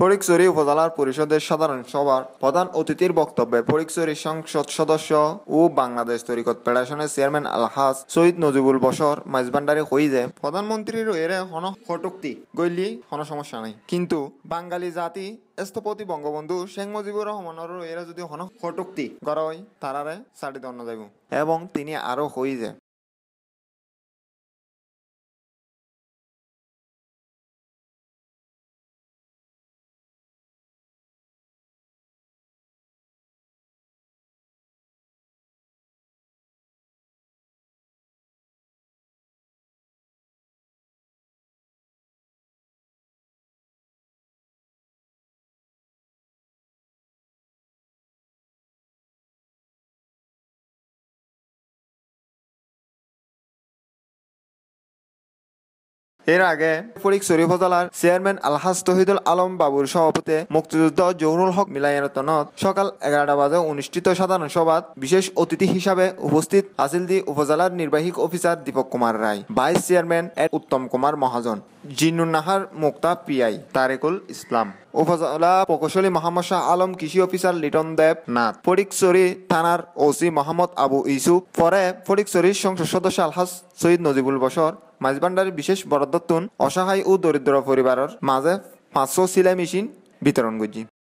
ফরিকচুরি উপজেলার পরিষদের সাধারণ সভার প্রধান অতিথির বক্তব্যে ফরিকচুরি সংসদ সদস্য ও বাংলাদেশ তরিকত ফেডারেশনের চেয়ারম্যান আলহাজ শহীদ নজিবুল বসর মাইজবান্ডারে যে প্রধানমন্ত্রীর এর হন ফটুক্তি গইলি হন সমস্যা নাই কিন্তু বাঙালি জাতি স্থপতি বঙ্গবন্ধু শেখ মুজিবুর রহমানের এরা যদি হন ফটুক্তি গড়ই তারারে সাড়ি দন্ন যাইব এবং তিনি আরো হই যে এর আগে ফরিক শরীফ হজালার চেয়ারম্যান আলহাজ তহিদুল আলম বাবুর সভাপতি মুক্তিযুদ্ধ জহুরুল হক মিলায়তনত সকাল এগারোটা বাজে অনুষ্ঠিত সাধারণ সভাত বিশেষ অতিথি হিসাবে উপস্থিত দি উপজেলার নির্বাহী officer Dipak Kumar Roy vice chairman Uttam Kumar Mahajan Jinunnahar Mukta PI Tarekul Islam উপজেলা প্রকৌশলী মোহাম্মদ শাহ আলম কৃষি অফিসার লিটন দেব নাথ ফটিকচুরি থানার ওসি মোহাম্মদ আবু ইসুফ পরে ফটিকচুরির সংসদ সদস্য আলহাজ সৈয়দ নজিবুল বসর মাঝভান্ডারে বিশেষ বরাদ্দতুন অসহায় ও দরিদ্র পরিবারের মাঝে পাঁচশো সিলাই মেশিন বিতরণ করছি